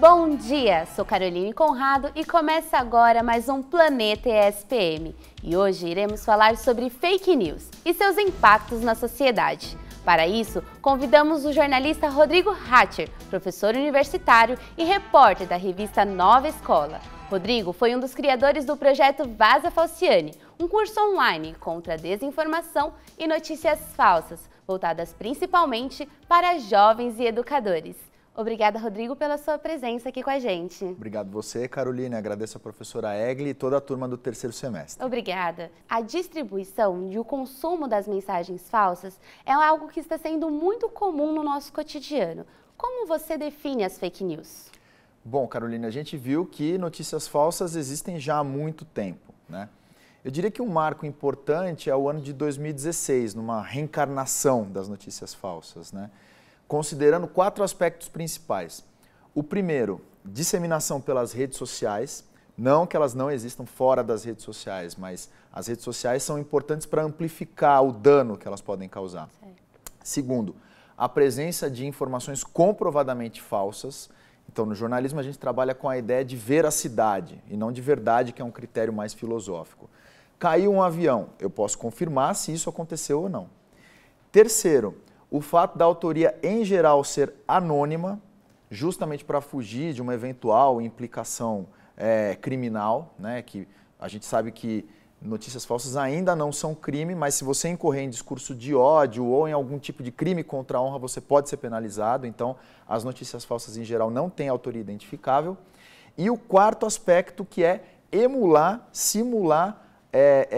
Bom dia, sou Caroline Conrado e começa agora mais um Planeta ESPM. E hoje iremos falar sobre fake news e seus impactos na sociedade. Para isso, convidamos o jornalista Rodrigo Hatcher, professor universitário e repórter da revista Nova Escola. Rodrigo foi um dos criadores do projeto Vaza Falciane, um curso online contra desinformação e notícias falsas, voltadas principalmente para jovens e educadores. Obrigada, Rodrigo, pela sua presença aqui com a gente. Obrigado você, Carolina. Agradeço a professora Egli e toda a turma do terceiro semestre. Obrigada. A distribuição e o consumo das mensagens falsas é algo que está sendo muito comum no nosso cotidiano. Como você define as fake news? Bom, Carolina, a gente viu que notícias falsas existem já há muito tempo, né? Eu diria que um marco importante é o ano de 2016, numa reencarnação das notícias falsas, né? considerando quatro aspectos principais. O primeiro, disseminação pelas redes sociais. Não que elas não existam fora das redes sociais, mas as redes sociais são importantes para amplificar o dano que elas podem causar. Sim. Segundo, a presença de informações comprovadamente falsas. Então, no jornalismo, a gente trabalha com a ideia de veracidade e não de verdade, que é um critério mais filosófico. Caiu um avião, eu posso confirmar se isso aconteceu ou não. Terceiro, o fato da autoria em geral ser anônima, justamente para fugir de uma eventual implicação é, criminal, né, que a gente sabe que notícias falsas ainda não são crime, mas se você incorrer em discurso de ódio ou em algum tipo de crime contra a honra, você pode ser penalizado. Então, as notícias falsas em geral não têm autoria identificável. E o quarto aspecto que é emular, simular é,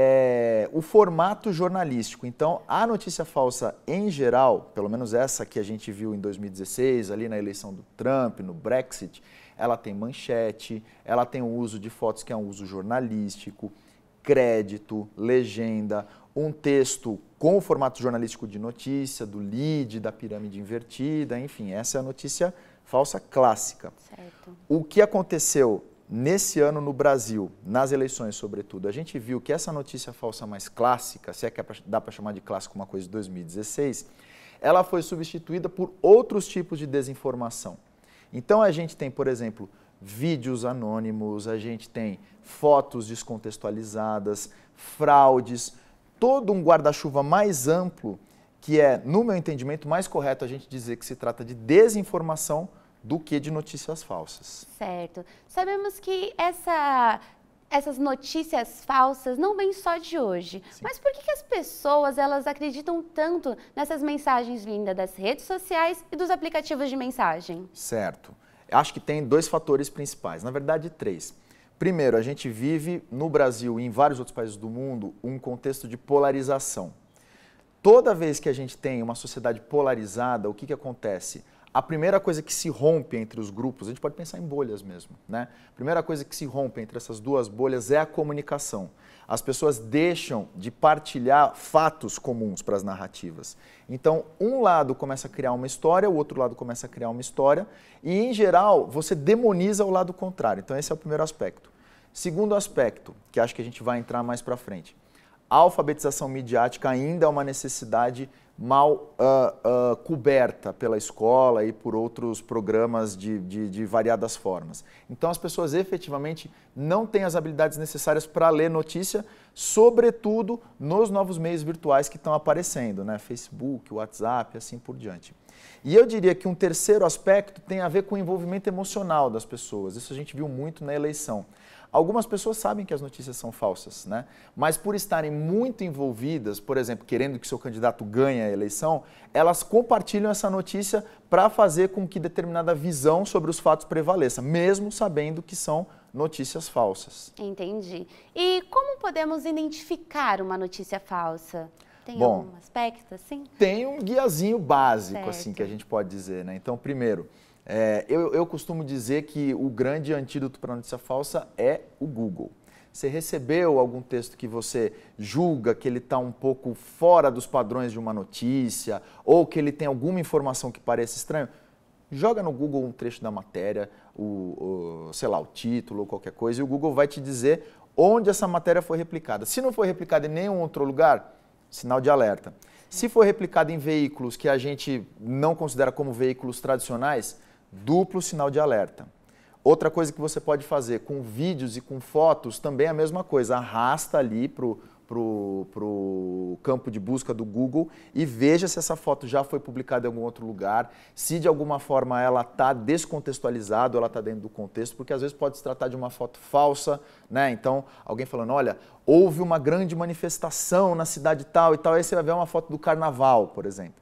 é, o formato jornalístico. Então, a notícia falsa em geral, pelo menos essa que a gente viu em 2016, ali na eleição do Trump, no Brexit, ela tem manchete, ela tem o uso de fotos que é um uso jornalístico, crédito, legenda, um texto com o formato jornalístico de notícia, do lead, da pirâmide invertida, enfim, essa é a notícia falsa clássica. Certo. O que aconteceu Nesse ano, no Brasil, nas eleições sobretudo, a gente viu que essa notícia falsa mais clássica, se é que é dá para chamar de clássico uma coisa de 2016, ela foi substituída por outros tipos de desinformação. Então a gente tem, por exemplo, vídeos anônimos, a gente tem fotos descontextualizadas, fraudes, todo um guarda-chuva mais amplo que é, no meu entendimento, mais correto a gente dizer que se trata de desinformação do que de notícias falsas. Certo. Sabemos que essa essas notícias falsas não vêm só de hoje. Sim. Mas por que, que, as pessoas elas acreditam tanto nessas mensagens vindas das redes sociais e dos aplicativos de mensagem? Certo. Acho que tem dois fatores principais, na verdade três. Primeiro, a gente vive no Brasil e em vários outros países do mundo um contexto de polarização. Toda vez que a gente tem uma sociedade polarizada, o que, que acontece? A primeira coisa que se rompe entre os grupos, a gente pode pensar em bolhas mesmo, né? A primeira coisa que se rompe entre essas duas bolhas é a comunicação. As pessoas deixam de partilhar fatos comuns para as narrativas. Então, um lado começa a criar uma história, o outro lado começa a criar uma história, e em geral, você demoniza o lado contrário. Então, esse é o primeiro aspecto. Segundo aspecto, que acho que a gente vai entrar mais para frente, a alfabetização midiática ainda é uma necessidade mal uh, uh, coberta pela escola e por outros programas de, de, de, variadas formas. Então, as pessoas efetivamente não têm as habilidades necessárias para ler notícia, sobretudo nos novos meios virtuais que estão aparecendo, né? Facebook, WhatsApp, assim por diante. E eu diria que um terceiro aspecto tem a ver com o envolvimento emocional das pessoas. Isso a gente viu muito na eleição. Algumas pessoas sabem que as notícias são falsas, né? Mas por estarem muito envolvidas, por exemplo, querendo que seu candidato ganhe a eleição, elas compartilham essa notícia para fazer com que determinada visão sobre os fatos prevaleça, mesmo sabendo que são notícias falsas. Entendi. E como podemos identificar uma notícia falsa? Tem Bom, algum aspecto assim? Tem um guiazinho básico certo. assim que a gente pode dizer, né? Então, primeiro, é, eu, eu costumo dizer que o grande antídoto para notícia falsa é o Google. Você recebeu algum texto que você julga que ele está um pouco fora dos padrões de uma notícia ou que ele tem alguma informação que parece estranho? Joga no Google um trecho da matéria, o, o sei lá, o título ou qualquer coisa, e o Google vai te dizer onde essa matéria foi replicada. Se não foi replicada em nenhum outro lugar, sinal de alerta. Se for replicada em veículos que a gente não considera como veículos tradicionais, duplo sinal de alerta. Outra coisa que você pode fazer com vídeos e com fotos também é a mesma coisa. Arrasta ali para o campo de busca do Google e veja se essa foto já foi publicada em algum outro lugar, se de alguma forma ela está descontextualizada, ela está dentro do contexto, porque às vezes pode se tratar de uma foto falsa, né? Então, alguém falando, olha, houve uma grande manifestação na cidade tal e tal, aí você vai ver uma foto do carnaval, por exemplo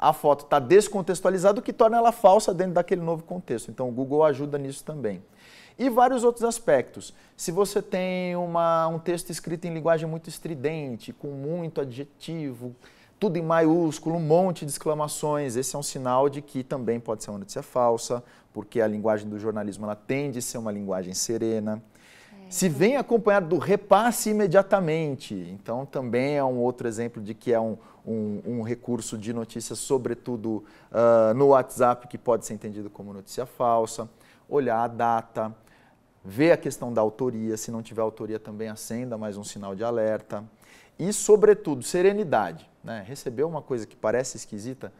a foto está descontextualizada, o que torna ela falsa dentro daquele novo contexto. Então o Google ajuda nisso também. E vários outros aspectos. Se você tem uma, um texto escrito em linguagem muito estridente, com muito adjetivo, tudo em maiúsculo, um monte de exclamações, esse é um sinal de que também pode ser uma notícia falsa, porque a linguagem do jornalismo ela tende a ser uma linguagem serena. É, Se então vem acompanhado do repasse imediatamente, então também é um outro exemplo de que é um, um, um recurso de notícias, sobretudo uh, no WhatsApp, que pode ser entendido como notícia falsa, olhar a data, ver a questão da autoria, se não tiver autoria também acenda mais um sinal de alerta. E, sobretudo, serenidade. Né? Recebeu uma coisa que parece esquisita,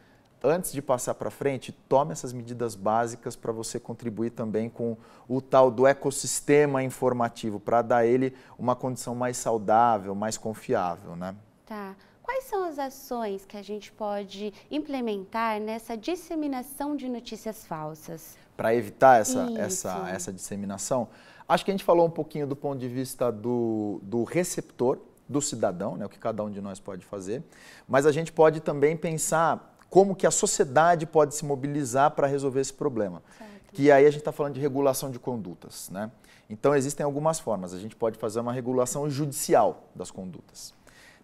antes de passar para frente, tome essas medidas básicas para você contribuir também com o tal do ecossistema informativo, para dar ele uma condição mais saudável, mais confiável. Né? Tá. Quais são as ações que a gente pode implementar nessa disseminação de notícias falsas? Para evitar essa, essa, essa disseminação, acho que a gente falou um pouquinho do ponto de vista do, do receptor, do cidadão, né, o que cada um de nós pode fazer, mas a gente pode também pensar como que a sociedade pode se mobilizar para resolver esse problema. Certo. Que aí a gente está falando de regulação de condutas. Né? Então existem algumas formas. A gente pode fazer uma regulação judicial das condutas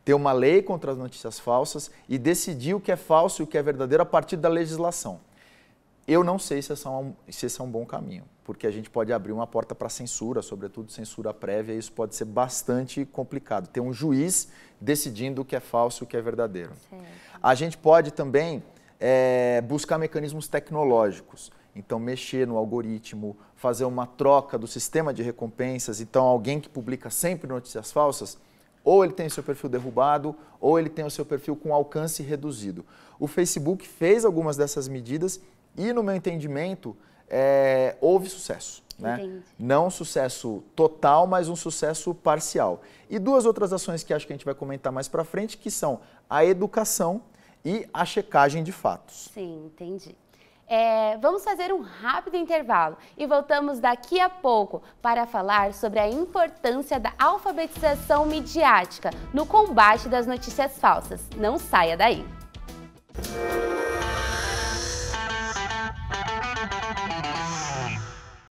ter uma lei contra as notícias falsas e decidir o que é falso e o que é verdadeiro a partir da legislação. Eu não sei se esse é um, se esse é um bom caminho, porque a gente pode abrir uma porta para censura, sobretudo censura prévia, e isso pode ser bastante complicado. Ter um juiz decidindo o que é falso e o que é verdadeiro. Sim. A gente pode também é, buscar mecanismos tecnológicos. Então, mexer no algoritmo, fazer uma troca do sistema de recompensas. Então, alguém que publica sempre notícias falsas ou ele tem o seu perfil derrubado, ou ele tem o seu perfil com alcance reduzido. O Facebook fez algumas dessas medidas e, no meu entendimento, é, houve sucesso. Né? Não um sucesso total, mas um sucesso parcial. E duas outras ações que acho que a gente vai comentar mais para frente, que são a educação e a checagem de fatos. Sim, entendi. É, vamos fazer um rápido intervalo e voltamos daqui a pouco para falar sobre a importância da alfabetização midiática no combate das notícias falsas. Não saia daí! Música